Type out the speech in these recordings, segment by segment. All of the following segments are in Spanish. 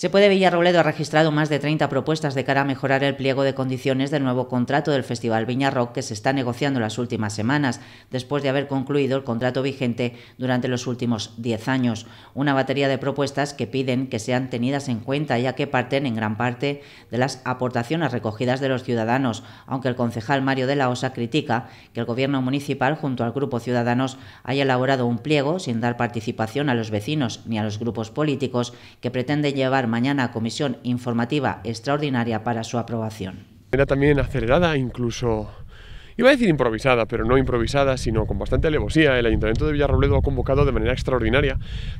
Se puede Villarrobledo ha registrado más de 30 propuestas de cara a mejorar el pliego de condiciones del nuevo contrato del Festival Viñarrock que se está negociando las últimas semanas, después de haber concluido el contrato vigente durante los últimos 10 años. Una batería de propuestas que piden que sean tenidas en cuenta, ya que parten en gran parte de las aportaciones recogidas de los ciudadanos, aunque el concejal Mario de la Osa critica que el Gobierno municipal, junto al Grupo Ciudadanos, haya elaborado un pliego sin dar participación a los vecinos ni a los grupos políticos que pretenden llevar mañana comisión informativa extraordinaria para su aprobación. Era también acelerada, incluso Iba a decir improvisada, pero no improvisada, sino con bastante alevosía. El Ayuntamiento de Villarrobledo ha convocado de manera extraordinaria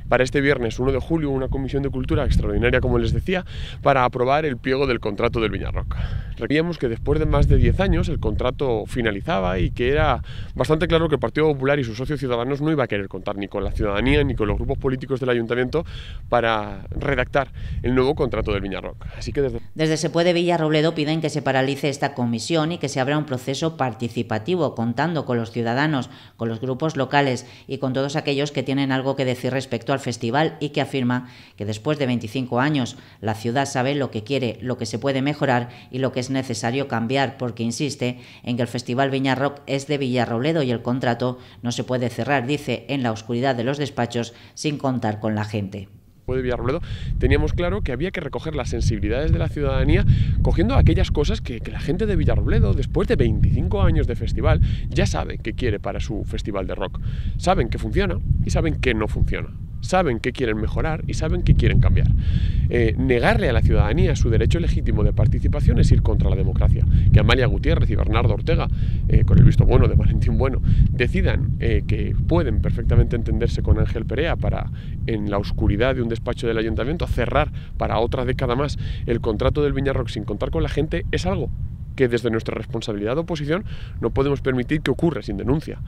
para este viernes 1 de julio una comisión de cultura extraordinaria, como les decía, para aprobar el pliego del contrato del Viñarroca. Reíamos que después de más de 10 años el contrato finalizaba y que era bastante claro que el Partido Popular y sus socios ciudadanos no iba a querer contar ni con la ciudadanía ni con los grupos políticos del Ayuntamiento para redactar el nuevo contrato del Viñarroca. Así que desde... desde Se Puede Villarrobledo piden que se paralice esta comisión y que se abra un proceso participativo participativo, contando con los ciudadanos, con los grupos locales y con todos aquellos que tienen algo que decir respecto al festival y que afirma que después de 25 años la ciudad sabe lo que quiere, lo que se puede mejorar y lo que es necesario cambiar, porque insiste en que el Festival Viña es de Villarrobledo y el contrato no se puede cerrar, dice, en la oscuridad de los despachos sin contar con la gente de Villarrobledo, teníamos claro que había que recoger las sensibilidades de la ciudadanía cogiendo aquellas cosas que, la gente de Villarrobledo, después de 25 años de festival, ya sabe qué quiere para su festival de rock. Saben que funciona y saben que no funciona saben que quieren mejorar y saben que quieren cambiar. Eh, negarle a la ciudadanía su derecho legítimo de participación es ir contra la democracia. Que Amalia Gutiérrez y Bernardo Ortega, eh, con el visto bueno de bueno decidan eh, que pueden perfectamente entenderse con Ángel Perea para, en la oscuridad de un despacho del ayuntamiento, cerrar para otra década más el contrato del Viñarrock sin contar con la gente, es algo que desde nuestra responsabilidad de oposición no podemos permitir que ocurra sin denuncia.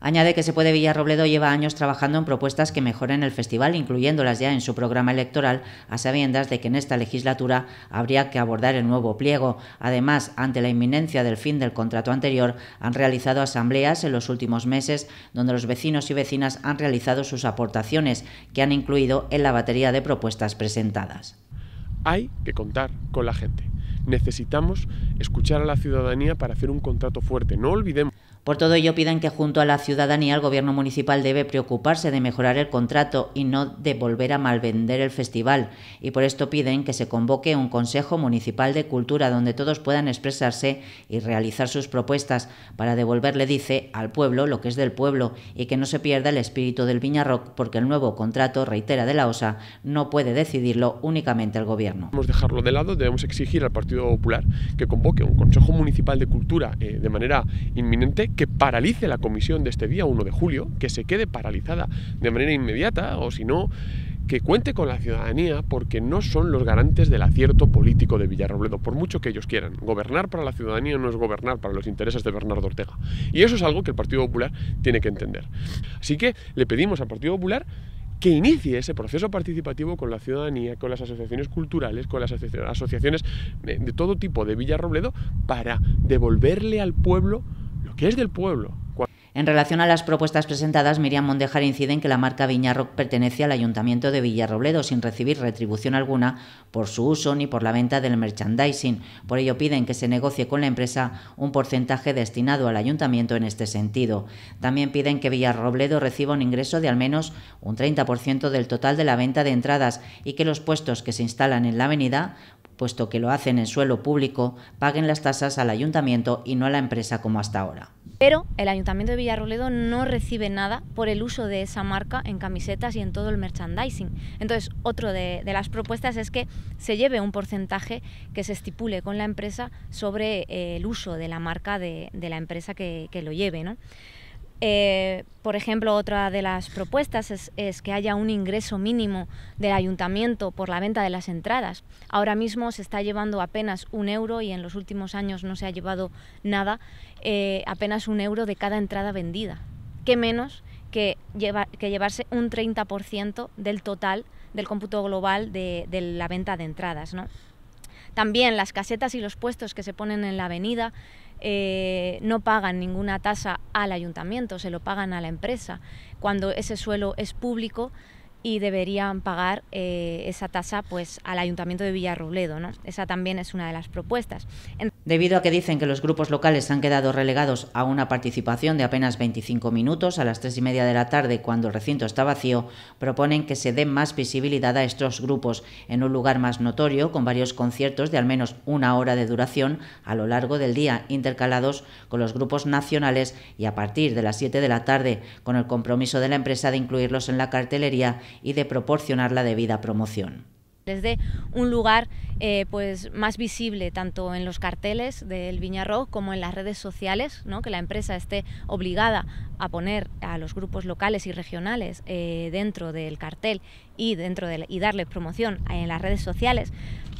Añade que se puede Villarrobledo lleva años trabajando en propuestas que mejoren el festival, incluyéndolas ya en su programa electoral, a sabiendas de que en esta legislatura habría que abordar el nuevo pliego. Además, ante la inminencia del fin del contrato anterior, han realizado asambleas en los últimos meses donde los vecinos y vecinas han realizado sus aportaciones, que han incluido en la batería de propuestas presentadas. Hay que contar con la gente. Necesitamos escuchar a la ciudadanía para hacer un contrato fuerte. No olvidemos por todo ello, piden que junto a la ciudadanía el gobierno municipal debe preocuparse de mejorar el contrato y no de volver a malvender el festival. Y por esto piden que se convoque un Consejo Municipal de Cultura donde todos puedan expresarse y realizar sus propuestas para devolverle, dice, al pueblo lo que es del pueblo y que no se pierda el espíritu del Viñarroc porque el nuevo contrato, reitera de la OSA, no puede decidirlo únicamente el gobierno. Debemos dejarlo de lado, debemos exigir al Partido Popular que convoque un Consejo Municipal de Cultura eh, de manera inminente que paralice la comisión de este día 1 de julio, que se quede paralizada de manera inmediata o si no, que cuente con la ciudadanía porque no son los garantes del acierto político de Villarrobledo, por mucho que ellos quieran. Gobernar para la ciudadanía no es gobernar para los intereses de Bernardo Ortega. Y eso es algo que el Partido Popular tiene que entender. Así que le pedimos al Partido Popular que inicie ese proceso participativo con la ciudadanía, con las asociaciones culturales, con las asociaciones eh, de todo tipo de Villarrobledo, para devolverle al pueblo que es del pueblo. En relación a las propuestas presentadas, Miriam Mondejar incide en que la marca Viñarroc pertenece al Ayuntamiento de Villarrobledo sin recibir retribución alguna por su uso ni por la venta del merchandising. Por ello piden que se negocie con la empresa un porcentaje destinado al Ayuntamiento en este sentido. También piden que Villarrobledo reciba un ingreso de al menos un 30% del total de la venta de entradas y que los puestos que se instalan en la avenida puesto que lo hacen en suelo público, paguen las tasas al ayuntamiento y no a la empresa como hasta ahora. Pero el ayuntamiento de Villarroledo no recibe nada por el uso de esa marca en camisetas y en todo el merchandising. Entonces, otro de, las propuestas es que se lleve un porcentaje que se estipule con la empresa sobre eh, el uso de la marca de, la empresa que, que lo lleve. ¿no? Eh, por ejemplo, otra de las propuestas es, que haya un ingreso mínimo del ayuntamiento por la venta de las entradas. Ahora mismo se está llevando apenas un euro y en los últimos años no se ha llevado nada, eh, apenas un euro de cada entrada vendida. ¿Qué menos que, que llevarse un 30% del total del cómputo global de, la venta de entradas? También las casetas y los puestos que se ponen en la avenida eh, no pagan ninguna tasa al ayuntamiento, se lo pagan a la empresa. Cuando ese suelo es público, y deberían pagar eh, esa tasa pues, al Ayuntamiento de Villarrobledo. ¿no? Esa también es una de las propuestas. Debido a que dicen que los grupos locales han quedado relegados a una participación de apenas 25 minutos a las tres y media de la tarde cuando el recinto está vacío, proponen que se dé más visibilidad a estos grupos en un lugar más notorio con varios conciertos de al menos una hora de duración a lo largo del día intercalados con los grupos nacionales y a partir de las 7 de la tarde con el compromiso de la empresa de incluirlos en la cartelería y de proporcionar la debida promoción desde un lugar eh, pues más visible tanto en los carteles del Viñarro como en las redes sociales, ¿no? que la empresa esté obligada a poner a los grupos locales y regionales eh, dentro del cartel y dentro y darle promoción en las redes sociales,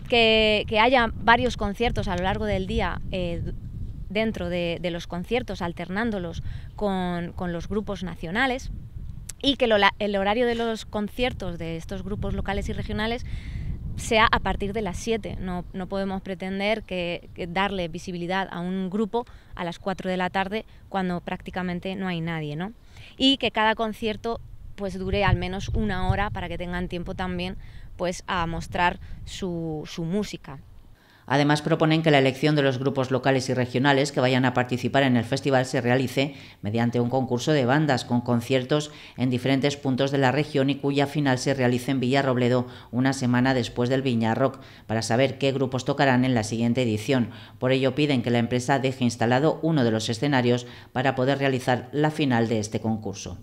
que, haya varios conciertos a lo largo del día. Eh, dentro de, los conciertos, alternándolos con, con los grupos nacionales y que el horario de los conciertos de estos grupos locales y regionales sea a partir de las 7. No, podemos pretender que, darle visibilidad a un grupo a las 4 de la tarde cuando prácticamente no hay nadie, Y que cada concierto pues dure al menos una hora para que tengan tiempo también pues a mostrar su música. Además, proponen que la elección de los grupos locales y regionales que vayan a participar en el festival se realice mediante un concurso de bandas con conciertos en diferentes puntos de la región y cuya final se realice en Villarrobledo una semana después del Viñarrock, para saber qué grupos tocarán en la siguiente edición. Por ello, piden que la empresa deje instalado uno de los escenarios para poder realizar la final de este concurso.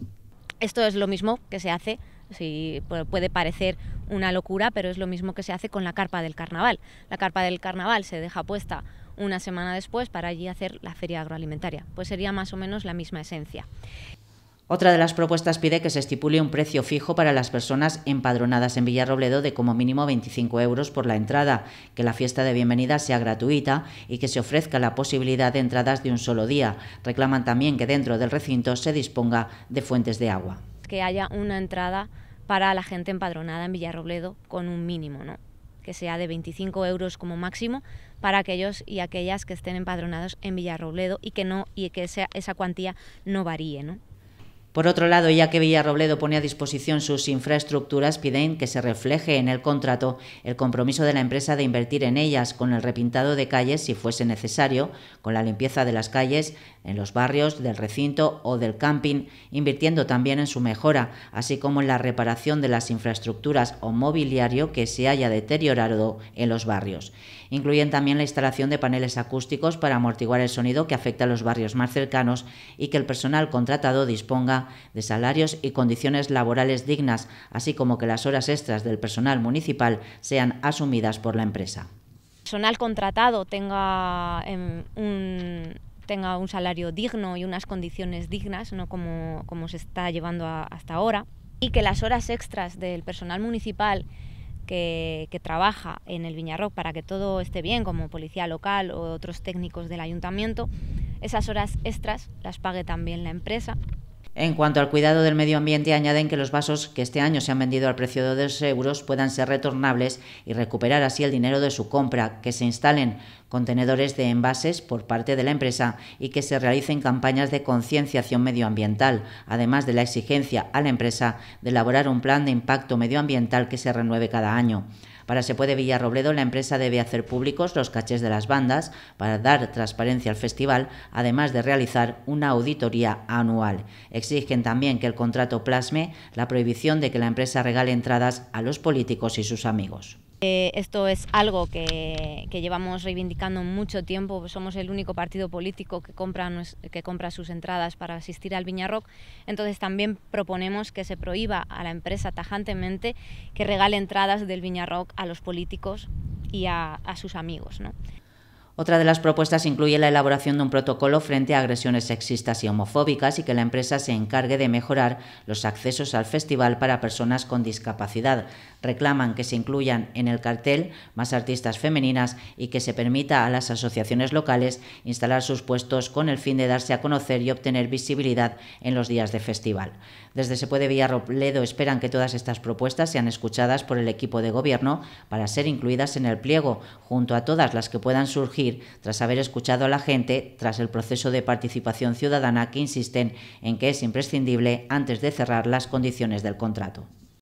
Esto es lo mismo que se hace Sí, puede parecer una locura, pero es lo mismo que se hace con la carpa del carnaval. La carpa del carnaval se deja puesta una semana después para allí hacer la feria agroalimentaria. Pues sería más o menos la misma esencia. Otra de las propuestas pide que se estipule un precio fijo para las personas empadronadas en Villarrobledo de como mínimo 25 euros por la entrada, que la fiesta de bienvenida sea gratuita y que se ofrezca la posibilidad de entradas de un solo día. Reclaman también que dentro del recinto se disponga de fuentes de agua que haya una entrada para la gente empadronada en Villarrobledo con un mínimo, ¿no? que sea de 25 euros como máximo para aquellos y aquellas que estén empadronados en Villarrobledo y que no y que esa, esa cuantía no varíe, ¿no? Por otro lado, ya que Villa Villarrobledo pone a disposición sus infraestructuras, piden que se refleje en el contrato el compromiso de la empresa de invertir en ellas con el repintado de calles si fuese necesario, con la limpieza de las calles, en los barrios, del recinto o del camping, invirtiendo también en su mejora, así como en la reparación de las infraestructuras o mobiliario que se haya deteriorado en los barrios. Incluyen también la instalación de paneles acústicos para amortiguar el sonido que afecta a los barrios más cercanos y que el personal contratado disponga de salarios y condiciones laborales dignas, así como que las horas extras del personal municipal sean asumidas por la empresa. El personal contratado em, tenga un salario digno y unas condiciones dignas, no como, se está llevando hasta ahora, y que las horas extras del personal municipal que, que, trabaja en el Viñarroc para que todo esté bien, como policía local o otros técnicos del ayuntamiento, esas horas extras las pague también la empresa en cuanto al cuidado del medio ambiente, añaden que los vasos que este año se han vendido al precio de 2 euros puedan ser retornables y recuperar así el dinero de su compra, que se instalen contenedores de envases por parte de la empresa y que se realicen campañas de concienciación medioambiental, además de la exigencia a la empresa de elaborar un plan de impacto medioambiental que se renueve cada año. Para Se Puede Villarrobledo, la empresa debe hacer públicos los cachés de las bandas para dar transparencia al festival, además de realizar una auditoría anual. Exigen también que el contrato plasme la prohibición de que la empresa regale entradas a los políticos y sus amigos esto es algo que, llevamos reivindicando mucho tiempo. Somos el único partido político que compra, que compra sus entradas para asistir al Rock, Entonces también proponemos que se prohíba a la empresa tajantemente que regale entradas del Rock a los políticos y a, sus amigos. Otra de las propuestas incluye la elaboración de un protocolo frente a agresiones sexistas y homofóbicas y que la empresa se encargue de mejorar los accesos al festival para personas con discapacidad, reclaman que se incluyan en el cartel más artistas femeninas y que se permita a las asociaciones locales instalar sus puestos con el fin de darse a conocer y obtener visibilidad en los días de festival. Desde Se puede Villarrobledo esperan que todas estas propuestas sean escuchadas por el equipo de gobierno para ser incluidas en el pliego, junto a todas las que puedan surgir tras haber escuchado a la gente, tras el proceso de participación ciudadana que insisten en que es imprescindible antes de cerrar las condiciones del contrato.